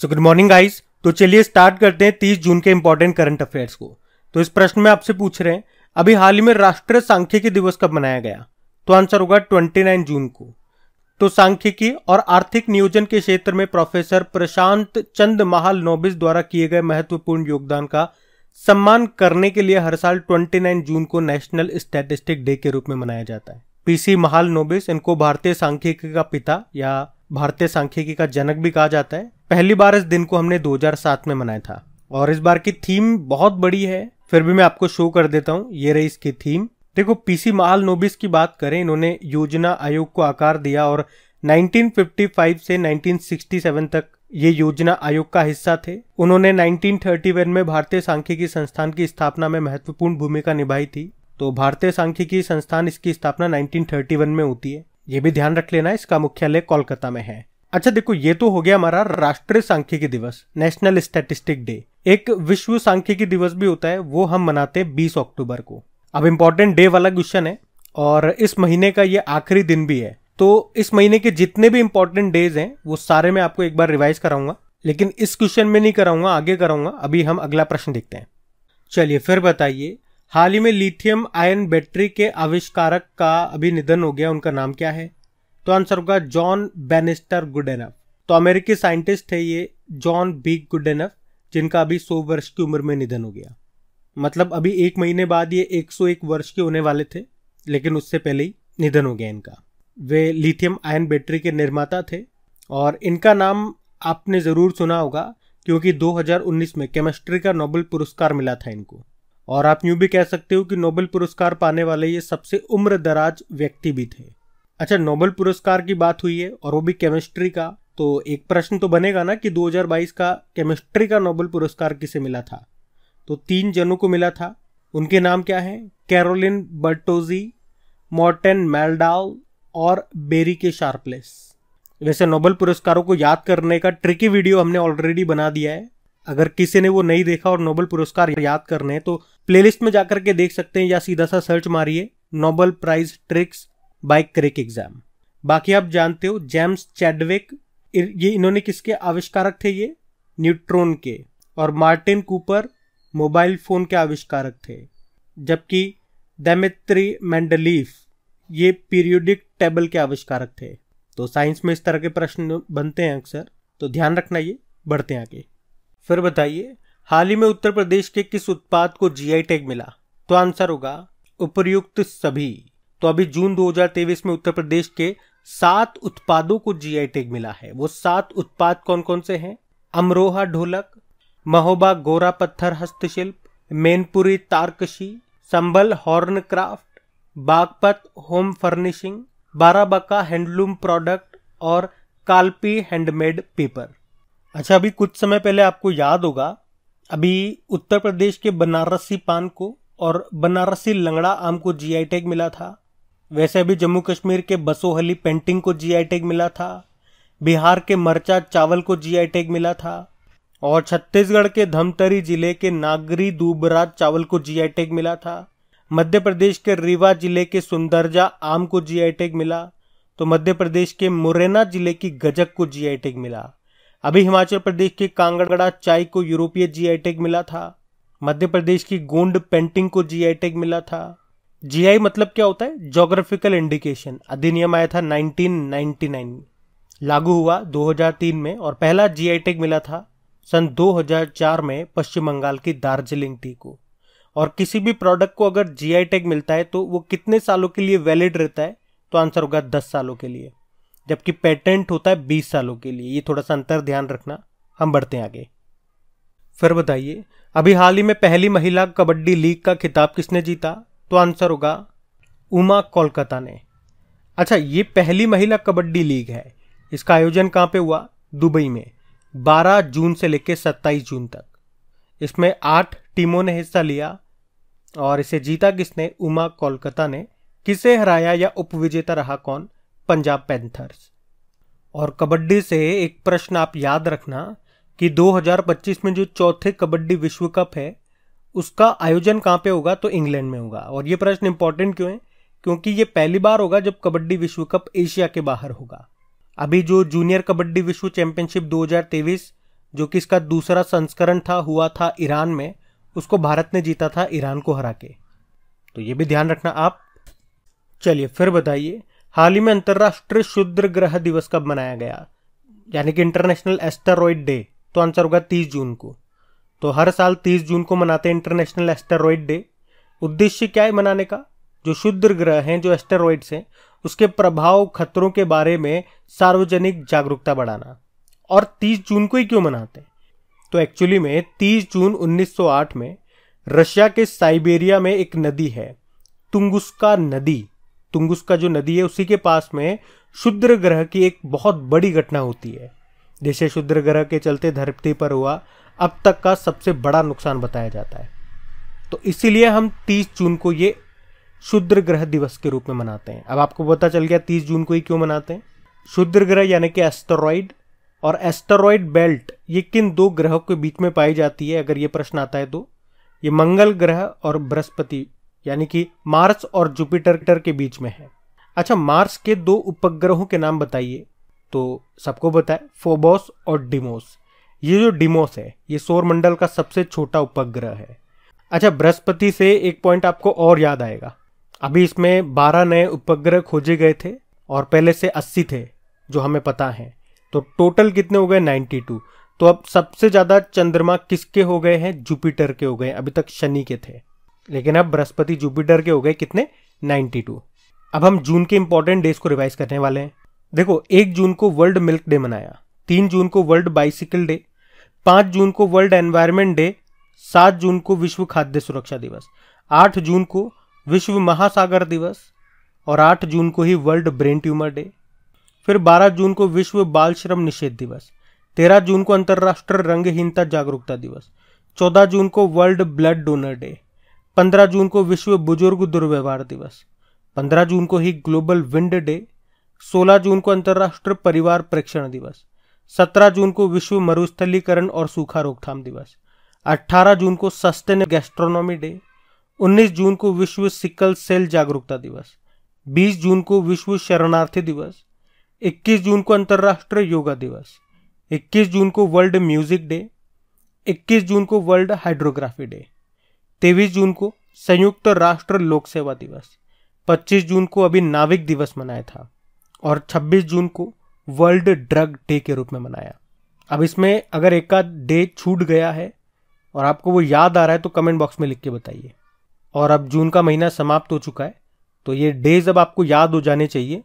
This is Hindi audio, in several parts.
सो गुड मॉर्निंग गाइस तो चलिए स्टार्ट करते हैं 30 जून के इंपॉर्टेंट करंट अफेयर्स को तो इस प्रश्न में आपसे पूछ रहे हैं अभी हाल ही में राष्ट्रीय सांख्यिकी दिवस कब मनाया गया तो आंसर होगा 29 जून को तो सांख्यिकी और आर्थिक नियोजन के क्षेत्र में प्रोफेसर प्रशांत चंद महाल नोबिस द्वारा किए गए महत्वपूर्ण योगदान का सम्मान करने के लिए हर साल 29 जून को नेशनल स्टैटिस्टिक डे के रूप में मनाया जाता है पीसी महाल नोबिस इनको भारतीय सांख्यिकी का पिता या भारतीय सांख्यिकी का जनक भी कहा जाता है पहली बार इस दिन को हमने 2007 में मनाया था और इस बार की थीम बहुत बड़ी है फिर भी मैं आपको शो कर देता हूँ ये रही इसकी थीम देखो पीसी महाल नोबिस की बात करें इन्होंने योजना आयोग को आकार दिया और 1955 से 1967 तक ये योजना आयोग का हिस्सा थे उन्होंने 1931 में भारतीय सांख्यिकी संस्थान की स्थापना में महत्वपूर्ण भूमिका निभाई थी तो भारतीय सांख्यिकी संस्थान इसकी स्थापना 1931 में होती है ये भी ध्यान रख लेना इसका मुख्यालय कोलकाता में है अच्छा देखो ये तो हो गया हमारा राष्ट्रीय सांख्यिकी दिवस नेशनल स्टैटिस्टिक डे एक विश्व सांख्यिकी दिवस भी होता है वो हम मनाते हैं बीस अक्टूबर को अब इम्पोर्टेंट डे वाला क्वेश्चन है और इस महीने का ये आखिरी दिन भी है तो इस महीने के जितने भी इंपॉर्टेंट डेज हैं वो सारे मैं आपको एक बार रिवाइज कराऊंगा लेकिन इस क्वेश्चन में नहीं कराऊंगा आगे कराऊंगा अभी हम अगला प्रश्न देखते हैं चलिए फिर बताइए हाल ही में लिथियम आयन बैटरी के आविष्कारक का अभी निधन हो गया उनका नाम क्या है तो आंसर होगा जॉन बेनिस्टर गुडेनफ तो अमेरिकी साइंटिस्ट है ये जॉन बी गुडेनफ जिनका अभी सौ वर्ष की उम्र में निधन हो गया मतलब अभी एक महीने बाद ये 101 वर्ष के होने वाले थे लेकिन उससे पहले ही निधन हो गया इनका वे लिथियम आयन बैटरी के निर्माता थे और इनका नाम आपने ज़रूर सुना होगा क्योंकि 2019 में केमिस्ट्री का नोबेल पुरस्कार मिला था इनको और आप यूं भी कह सकते हो कि नोबेल पुरस्कार पाने वाले ये सबसे उम्र दराज व्यक्ति भी थे अच्छा नोबेल पुरस्कार की बात हुई है और वो भी केमिस्ट्री का तो एक प्रश्न तो बनेगा ना कि 2022 का केमिस्ट्री का नोबेल पुरस्कार किसे मिला था तो तीन जनों को मिला था उनके नाम क्या हैं कैरोलिन बर्टोजी मॉर्टेन मेल्डाल और बेरी के शार्पलेस वैसे नोबेल पुरस्कारों को याद करने का ट्रिकी वीडियो हमने ऑलरेडी बना दिया है अगर किसी ने वो नहीं देखा और नोबल पुरस्कार याद करने हैं तो प्लेलिस्ट में जाकर के देख सकते हैं या सीधा सा सर्च मारिए Nobel prize tricks by crack exam बाकी आप जानते हो जेम्स चैडविक ये इन्होंने किसके आविष्कारक थे ये न्यूट्रॉन के और मार्टिन कूपर मोबाइल फ़ोन के आविष्कारक थे जबकि दैमित्री मैंडलीफ ये पीरियोडिक टेबल के आविष्कारक थे तो साइंस में इस तरह के प्रश्न बनते हैं अक्सर तो ध्यान रखना ये बढ़ते हैं आगे फिर बताइए हाल ही में उत्तर प्रदेश के किस उत्पाद को जी टैग मिला तो आंसर होगा उपयुक्त सभी तो अभी जून 2023 में उत्तर प्रदेश के सात उत्पादों को जी टैग मिला है वो सात उत्पाद कौन कौन से हैं अमरोहा ढोलक महोबा गोरा पत्थर हस्तशिल्प मेनपुरी तारकशी Sambhal horn craft Baghpat home furnishing बाराबका हैंडलूम प्रोडक्ट और कालपी हैंडमेड पेपर अच्छा अभी कुछ समय पहले आपको याद होगा अभी उत्तर प्रदेश के बनारसी पान को और बनारसी लंगड़ा आम को जीआई टैग मिला था वैसे अभी जम्मू कश्मीर के बसोहली पेंटिंग को जीआई टैग मिला था बिहार के मरचा चावल को जीआई टैग मिला था और छत्तीसगढ़ के धमतरी जिले के नागरी दूबराज चावल को जीआई टैग मिला था मध्य प्रदेश के रीवा जिले के सुंदरजा आम को जीआई टैग मिला तो मध्य प्रदेश के मुरैना जिले की गजक को जीआई टैग मिला अभी हिमाचल प्रदेश के कांगड़गड़ा चाय को यूरोपीय जीआई टैग मिला था मध्य प्रदेश की गोंड पेंटिंग को जीआई टैग मिला था जीआई मतलब क्या होता है जोग्राफिकल इंडिकेशन अधिनियम आया था 1999 लागू हुआ 2003 में और पहला जीआई टैग मिला था सन 2004 में पश्चिम बंगाल की दार्जिलिंग टी को और किसी भी प्रोडक्ट को अगर जीआई टैग मिलता है तो वो कितने सालों के लिए वैलिड रहता है तो आंसर होगा दस सालों के लिए जबकि पेटेंट होता है बीस सालों के लिए ये थोड़ा सा अंतर ध्यान रखना हम बढ़ते हैं आगे फिर बताइए अभी हाल ही में पहली महिला कबड्डी लीग का खिताब किसने जीता तो आंसर होगा उमा कोलकाता ने अच्छा ये पहली महिला कबड्डी लीग है इसका आयोजन कहाँ पे हुआ दुबई में 12 जून से लेकर 27 जून तक इसमें आठ टीमों ने हिस्सा लिया और इसे जीता किसने उमा कोलकाता ने किसे हराया या उपविजेता रहा कौन पंजाब पैंथर्स और कबड्डी से एक प्रश्न आप याद रखना कि 2025 में जो चौथे कबड्डी विश्व कप है उसका आयोजन कहाँ पे होगा तो इंग्लैंड में होगा और ये प्रश्न इंपॉर्टेंट क्यों है क्योंकि ये पहली बार होगा जब कबड्डी विश्व कप एशिया के बाहर होगा अभी जो जूनियर कबड्डी विश्व चैंपियनशिप 2023 जो कि इसका दूसरा संस्करण था हुआ था ईरान में उसको भारत ने जीता था ईरान को हरा के तो ये भी ध्यान रखना आप चलिए फिर बताइए हाल ही में अंतर्राष्ट्रीय शुद्र ग्रह दिवस कब मनाया गया यानी कि इंटरनेशनल एस्टेरॉयड डे तो आंसर होगा तीस जून को तो हर साल तीस जून को मनाते हैं इंटरनेशनल एस्टेरॉयड डे उद्देश्य क्या है मनाने का जो शुद्र ग्रह हैं जो एस्टेरॉयड्स हैं उसके प्रभाव खतरों के बारे में सार्वजनिक जागरूकता बढ़ाना और 30 जून को ही क्यों मनाते हैं तो एक्चुअली में 30 जून 1908 में रशिया के साइबेरिया में एक नदी है तुंगुस्का नदी तुंगुस्का जो नदी है उसी के पास में शुद्र ग्रह की एक बहुत बड़ी घटना होती है जैसे शुद्र ग्रह के चलते धरती पर हुआ अब तक का सबसे बड़ा नुकसान बताया जाता है तो इसीलिए हम 30 जून को ये शुद्र ग्रह दिवस के रूप में मनाते हैं अब आपको पता चल गया 30 जून को ही क्यों मनाते हैं शुद्र ग्रह यानी कि एस्टेरॉइड और एस्टेरॉइड बेल्ट ये किन दो ग्रहों के बीच में पाई जाती है अगर ये प्रश्न आता है तो ये मंगल ग्रह और बृहस्पति यानी कि मार्स और जुपिटर के बीच में है अच्छा मार्स के दो उपग्रहों के नाम बताइए तो सबको बताए फोबोस और डिमोस ये जो डिमोस है ये सौरमंडल का सबसे छोटा उपग्रह है अच्छा बृहस्पति से एक पॉइंट आपको और याद आएगा अभी इसमें 12 नए उपग्रह खोजे गए थे और पहले से 80 थे जो हमें पता है तो टोटल कितने हो गए 92 तो अब सबसे ज़्यादा चंद्रमा किसके हो गए हैं जुपिटर के हो गए अभी तक शनि के थे लेकिन अब बृहस्पति जुपिटर के हो गए कितने 92 अब हम जून के इंपॉर्टेंट डेज को रिवाइज करने वाले हैं देखो एक जून को वर्ल्ड मिल्क डे मनाया तीन जून को वर्ल्ड बाइसिकल डे पांच जून को वर्ल्ड एनवायरमेंट डे सात जून को विश्व खाद्य सुरक्षा दिवस आठ जून को विश्व महासागर दिवस और आठ जून को ही वर्ल्ड ब्रेन ट्यूमर डे फिर बारह जून को विश्व बाल श्रम निषेध दिवस तेरह जून को अंतर्राष्ट्रीय रंगहीनता जागरूकता दिवस चौदह जून को वर्ल्ड ब्लड डोनर डे 15 जून को विश्व बुजुर्ग दुर्व्यवहार दिवस 15 जून को ही ग्लोबल विंड डे 16 जून को अंतर्राष्ट्रीय परिवार परीक्षण दिवस 17 जून को विश्व मरुस्थलीकरण और सूखा रोकथाम दिवस 18 जून को सस्टेन गैस्ट्रोनॉमी डे 19 जून को विश्व सिकल सेल जागरूकता दिवस 20 जून को विश्व शरणार्थी दिवस इक्कीस जून को अंतर्राष्ट्रीय योगा दिवस इक्कीस जून को वर्ल्ड म्यूजिक डे इक्कीस जून को वर्ल्ड हाइड्रोग्राफी डे तेईस जून को संयुक्त राष्ट्र लोक सेवा दिवस 25 जून को अभी नाविक दिवस मनाया था और 26 जून को वर्ल्ड ड्रग डे के रूप में मनाया अब इसमें अगर एक आध डे छूट गया है और आपको वो याद आ रहा है तो कमेंट बॉक्स में लिख के बताइए और अब जून का महीना समाप्त हो चुका है तो ये डेज अब आपको याद हो जाने चाहिए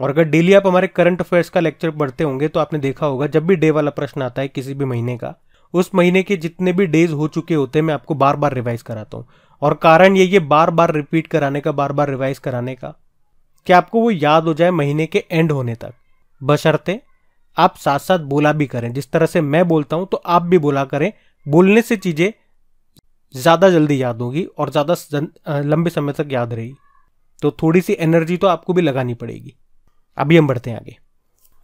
और अगर डेली आप हमारे करंट अफेयर्स का लेक्चर पढ़ते होंगे तो आपने देखा होगा जब भी डे वाला प्रश्न आता है किसी भी महीने का उस महीने के जितने भी डेज हो चुके होते हैं मैं आपको बार बार रिवाइज कराता हूँ और कारण ये ये बार बार रिपीट कराने का बार बार रिवाइज कराने का कि आपको वो याद हो जाए महीने के एंड होने तक बशर्ते आप साथ साथ बोला भी करें जिस तरह से मैं बोलता हूँ तो आप भी बोला करें बोलने से चीज़ें ज़्यादा जल्दी याद होगी और ज़्यादा लंबे समय तक याद रहेगी तो थोड़ी सी एनर्जी तो आपको भी लगानी पड़ेगी अभी हम बढ़ते हैं आगे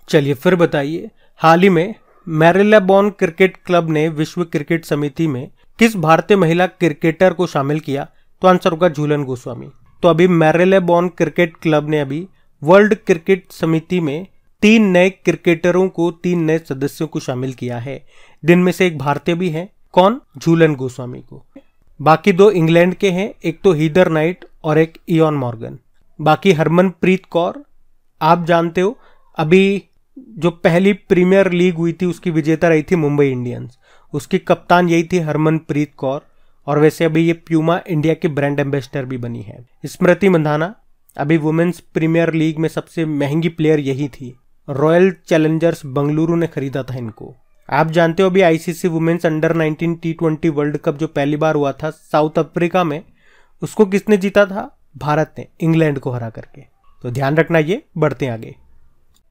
चलिए फिर बताइए हाल ही में मैरिलेबॉन क्रिकेट क्लब ने विश्व क्रिकेट समिति में किस भारतीय महिला क्रिकेटर को शामिल किया तो आंसर होगा झूलन गोस्वामी तो अभी मैरिलेबॉन क्रिकेट क्लब ने अभी वर्ल्ड क्रिकेट समिति में तीन नए क्रिकेटरों को तीन नए सदस्यों को शामिल किया है जिनमें से एक भारतीय भी है कौन झूलन गोस्वामी को बाकी दो इंग्लैंड के हैं एक तो हीदर नाइट और एक इन मॉर्गन बाकी हरमनप्रीत कौर आप जानते हो अभी जो पहली प्रीमियर लीग हुई थी उसकी विजेता रही थी मुंबई इंडियंस उसकी कप्तान यही थी हरमनप्रीत कौर और वैसे अभी ये प्यूमा इंडिया की ब्रांड एम्बेसडर भी बनी है स्मृति मंधाना अभी वुमेन्स प्रीमियर लीग में सबसे महंगी प्लेयर यही थी रॉयल चैलेंजर्स बंगलुरु ने खरीदा था इनको आप जानते हो अभी ICC women's under 19 T twenty world cup जो पहली बार हुआ था साउथ अफ्रीका में उसको किसने जीता था भारत ने इंग्लैंड को हरा करके तो ध्यान रखना ये बढ़ते आगे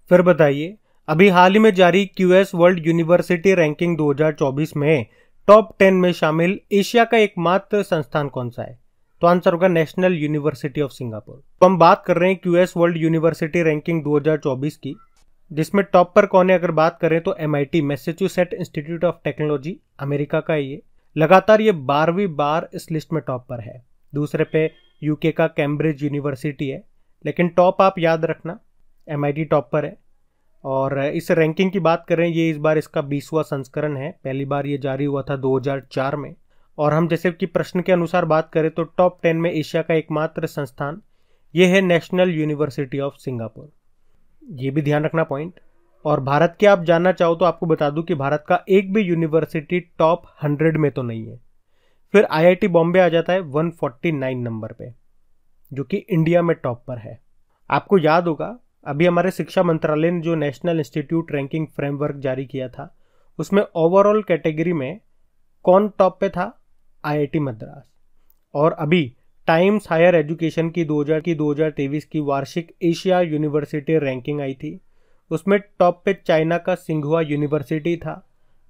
फिर बताइए अभी हाल ही में जारी क्यूएस वर्ल्ड यूनिवर्सिटी रैंकिंग 2024 में टॉप टेन में शामिल एशिया का एकमात्र संस्थान कौन सा है तो आंसर होगा नेशनल यूनिवर्सिटी ऑफ सिंगापुर तो हम बात कर रहे हैं क्यूएस वर्ल्ड यूनिवर्सिटी रैंकिंग 2024 की जिसमें टॉप पर कौन है अगर बात करें तो M I Massachusetts Institute of Technology America का ये लगातार ये बारहवीं बार इस लिस्ट में टॉप पर है दूसरे पे यूके का कैम्ब्रिज यूनिवर्सिटी है लेकिन टॉप आप याद रखना एम टॉप पर है और इस रैंकिंग की बात करें ये इस बार इसका बीसवा संस्करण है पहली बार ये जारी हुआ था 2004 में और हम जैसे कि प्रश्न के अनुसार बात करें तो टॉप टेन में एशिया का एकमात्र संस्थान ये है नेशनल यूनिवर्सिटी ऑफ सिंगापुर ये भी ध्यान रखना पॉइंट और भारत के आप जानना चाहो तो आपको बता दूं कि भारत का एक भी यूनिवर्सिटी टॉप हंड्रेड में तो नहीं है फिर आईआईटी बॉम्बे आ जाता है 149 नंबर पे जो कि इंडिया में टॉप पर है आपको याद होगा अभी हमारे शिक्षा मंत्रालय ने जो नेशनल इंस्टीट्यूट रैंकिंग फ्रेमवर्क जारी किया था उसमें ओवरऑल कैटेगरी में कौन टॉप पे था आईआईटी मद्रास और अभी टाइम्स हायर एजुकेशन की हज़ार की तेईस की वार्षिक एशिया यूनिवर्सिटी रैंकिंग आई थी उसमें टॉप पे चाइना का सिंघुआ यूनिवर्सिटी था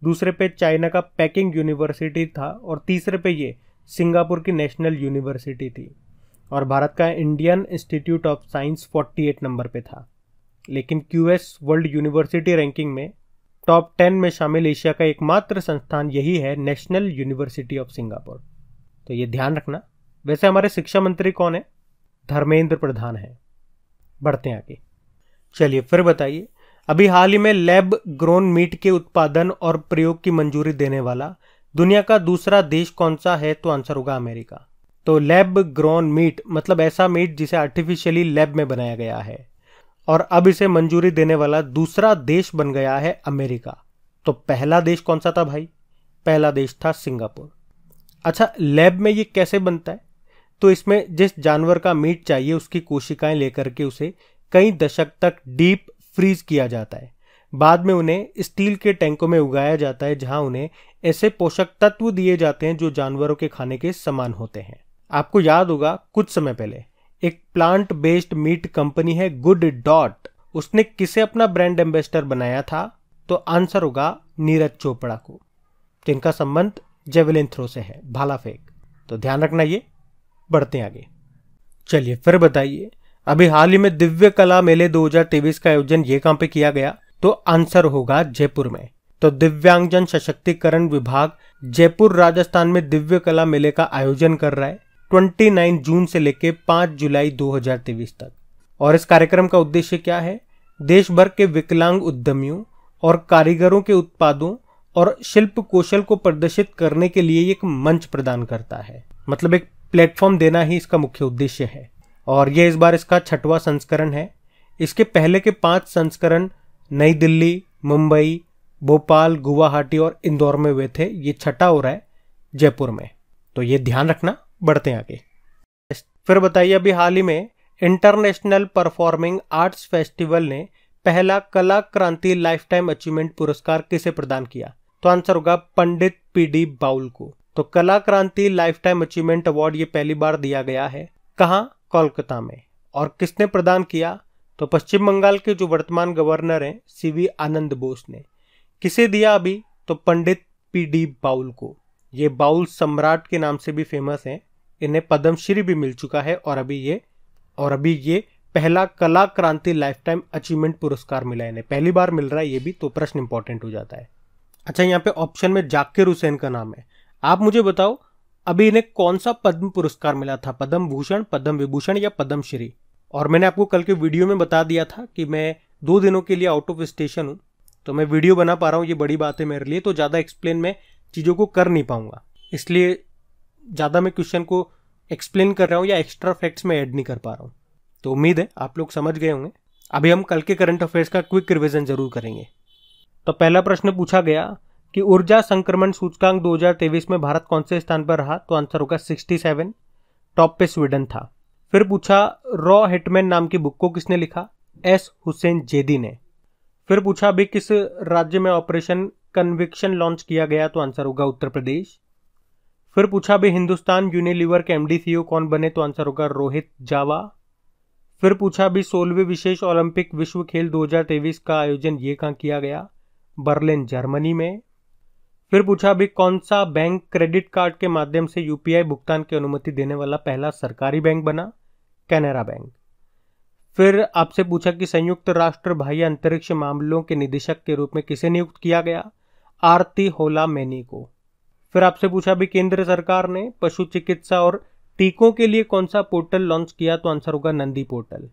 दूसरे पे चाइना का पैकिंग यूनिवर्सिटी था और तीसरे पे ये सिंगापुर की नेशनल यूनिवर्सिटी थी और भारत का Indian Institute of Science 48 number पे था लेकिन क्यूएस वर्ल्ड यूनिवर्सिटी रैंकिंग में टॉप 10 में शामिल एशिया का एकमात्र संस्थान यही है नेशनल यूनिवर्सिटी ऑफ सिंगापुर तो ये ध्यान रखना वैसे हमारे शिक्षा मंत्री कौन है धर्मेंद्र प्रधान है बढ़ते हैं आगे चलिए फिर बताइए अभी हाल ही में लैब ग्रोन मीट के उत्पादन और प्रयोग की मंजूरी देने वाला दुनिया का दूसरा देश कौन सा है तो आंसर होगा अमेरिका तो लैब ग्रोन मीट मतलब ऐसा मीट जिसे आर्टिफिशियली लैब में बनाया गया है और अब इसे मंजूरी देने वाला दूसरा देश बन गया है अमेरिका तो पहला देश कौन सा था भाई पहला देश था सिंगापुर अच्छा लैब में ये कैसे बनता है तो इसमें जिस जानवर का मीट चाहिए उसकी कोशिकाएं लेकर के उसे कई दशक तक डीप फ्रीज किया जाता है बाद में उन्हें स्टील के टैंकों में उगाया जाता है जहां उन्हें ऐसे पोषक तत्व दिए जाते हैं जो जानवरों के खाने के समान होते हैं आपको याद होगा कुछ समय पहले एक प्लांट बेस्ड मीट कंपनी है गुड डॉट उसने किसे अपना ब्रांड एम्बेसडर बनाया था तो आंसर होगा नीरज चोपड़ा को जिनका संबंध जेवलिन थ्रो से है भाला फेंक तो ध्यान रखना ये बढ़ते हैं आगे चलिए फिर बताइए अभी हाल ही में दिव्य कला मेले 2023 का आयोजन ये काम पे किया गया तो आंसर होगा जयपुर में तो दिव्यांगजन सशक्तिकरण विभाग जयपुर राजस्थान में दिव्य कला मेले का आयोजन कर रहा है 29 जून से लेकर 5 जुलाई 2023 तक और इस कार्यक्रम का उद्देश्य क्या है देश भर के विकलांग उद्यमियों और कारीगरों के उत्पादों और शिल्प कौशल को प्रदर्शित करने के लिए एक मंच प्रदान करता है मतलब एक प्लेटफॉर्म देना ही इसका मुख्य उद्देश्य है और यह इस बार इसका छठवां संस्करण है इसके पहले के पांच संस्करण नई दिल्ली मुंबई भोपाल गुवाहाटी और इंदौर में हुए थे ये छठा हो रहा है जयपुर में तो ये ध्यान रखना बढ़ते हैं आगे फिर बताइए अभी हाल ही में इंटरनेशनल परफॉर्मिंग आर्ट्स फेस्टिवल ने पहला कला क्रांति लाइफ टाइम अचीवमेंट पुरस्कार किसे प्रदान किया तो आंसर होगा पंडित पीडी बाउल को तो कला क्रांति लाइफ टाइम अचीवमेंट अवार्ड ये पहली बार दिया गया है कहा कोलकाता में और किसने प्रदान किया तो पश्चिम बंगाल के जो वर्तमान गवर्नर हैं सीवी आनंद बोस ने किसे दिया अभी तो पंडित पीडी बाउल को ये बाउल सम्राट के नाम से भी फेमस हैं इन्हें पद्मश्री भी मिल चुका है और अभी ये और अभी ये पहला कला क्रांति लाइफ टाइम अचीवमेंट पुरस्कार मिला इन्हें पहली बार मिल रहा है ये भी तो प्रश्न इंपॉर्टेंट हो जाता है अच्छा यहाँ पे ऑप्शन में जाकिर हुसैन का नाम है आप मुझे बताओ अभी इन्हें कौन सा पद्म पुरस्कार मिला था पद्म भूषण पद्म विभूषण या पद्मश्री और मैंने आपको कल के वीडियो में बता दिया था कि मैं दो दिनों के लिए आउट ऑफ स्टेशन हूँ तो मैं वीडियो बना पा रहा हूँ ये बड़ी बात है मेरे लिए तो ज़्यादा एक्सप्लेन मैं चीज़ों को कर नहीं पाऊंगा इसलिए ज़्यादा मैं क्वेश्चन को एक्सप्लेन कर रहा हूँ या एक्स्ट्रा फैक्ट्स में ऐड नहीं कर पा रहा हूँ तो उम्मीद है आप लोग समझ गए होंगे अभी हम कल के करंट अफेयर्स का क्विक रिविजन जरूर करेंगे तो पहला प्रश्न पूछा गया कि ऊर्जा संक्रमण सूचकांक 2023 में भारत कौन से स्थान पर रहा तो आंसर होगा 67 टॉप पे स्वीडन था फिर पूछा रॉ हिटमैन नाम की बुक को किसने लिखा एस हुसैन जेदी ने फिर पूछा अभी किस राज्य में ऑपरेशन कन्विक्शन लॉन्च किया गया तो आंसर होगा उत्तर प्रदेश फिर पूछा भी हिंदुस्तान यूनिलीवर के एमडीसीओ e कौन बने तो आंसर होगा रोहित जावा फिर पूछा भी सोलहवें विशेष ओलंपिक विश्व खेल 2023 का आयोजन ये कहाँ किया गया बर्लिन जर्मनी में फिर पूछा भी कौन सा बैंक क्रेडिट कार्ड के माध्यम से यूपीआई भुगतान की अनुमति देने वाला पहला सरकारी बैंक बना कैनरा बैंक फिर आपसे पूछा कि संयुक्त राष्ट्र भाई अंतरिक्ष मामलों के निदेशक के रूप में किसे नियुक्त किया गया आरती होला मेनी को फिर आपसे पूछा भी केंद्र सरकार ने पशु चिकित्सा और टीकों के लिए कौन सा पोर्टल लॉन्च किया तो आंसर होगा नंदी पोर्टल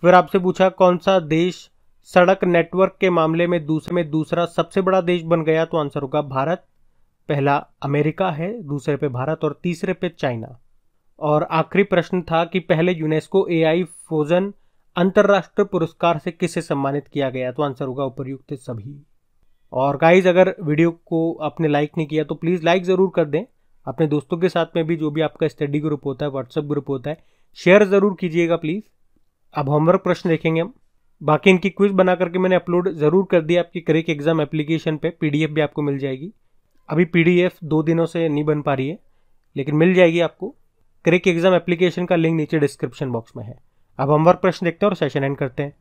फिर आपसे पूछा कौन सा देश सड़क नेटवर्क के मामले में दूसरे में दूसरा सबसे बड़ा देश बन गया तो आंसर होगा भारत पहला अमेरिका है दूसरे पे भारत और तीसरे पे चाइना और आखिरी प्रश्न था कि पहले यूनेस्को ए आई फ्रोजन अंतर्राष्ट्रीय पुरस्कार से किसे सम्मानित किया गया तो आंसर होगा उपयुक्त सभी और गाइज अगर वीडियो को आपने लाइक नहीं किया तो प्लीज़ लाइक ज़रूर कर दें अपने दोस्तों के साथ में भी जो भी आपका स्टडी ग्रुप होता है व्हाट्सएप ग्रुप होता है शेयर ज़रूर कीजिएगा प्लीज़ अब होमवर्क प्रश्न देखेंगे हम बाकी इनकी क्विज बना करके मैंने अपलोड ज़रूर कर दिया आपकी करेक एग्ज़ाम एप्लीकेशन पे पीडीएफ भी आपको मिल जाएगी अभी पीडीएफ दो दिनों से नहीं बन पा रही है लेकिन मिल जाएगी आपको करेक एग्ज़ाम एप्लीकेशन का लिंक नीचे डिस्क्रिप्शन बॉक्स में है अब होमवर्क प्रश्न देखते हैं और सेशन एंड करते हैं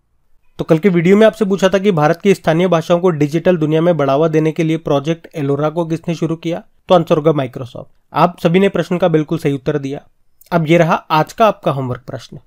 तो कल के वीडियो में आपसे पूछा था कि भारत की स्थानीय भाषाओं को डिजिटल दुनिया में बढ़ावा देने के लिए प्रोजेक्ट एलोरा को किसने शुरू किया तो आंसर होगा माइक्रोसॉफ्ट आप सभी ने प्रश्न का बिल्कुल सही उत्तर दिया अब ये रहा आज का आपका होमवर्क प्रश्न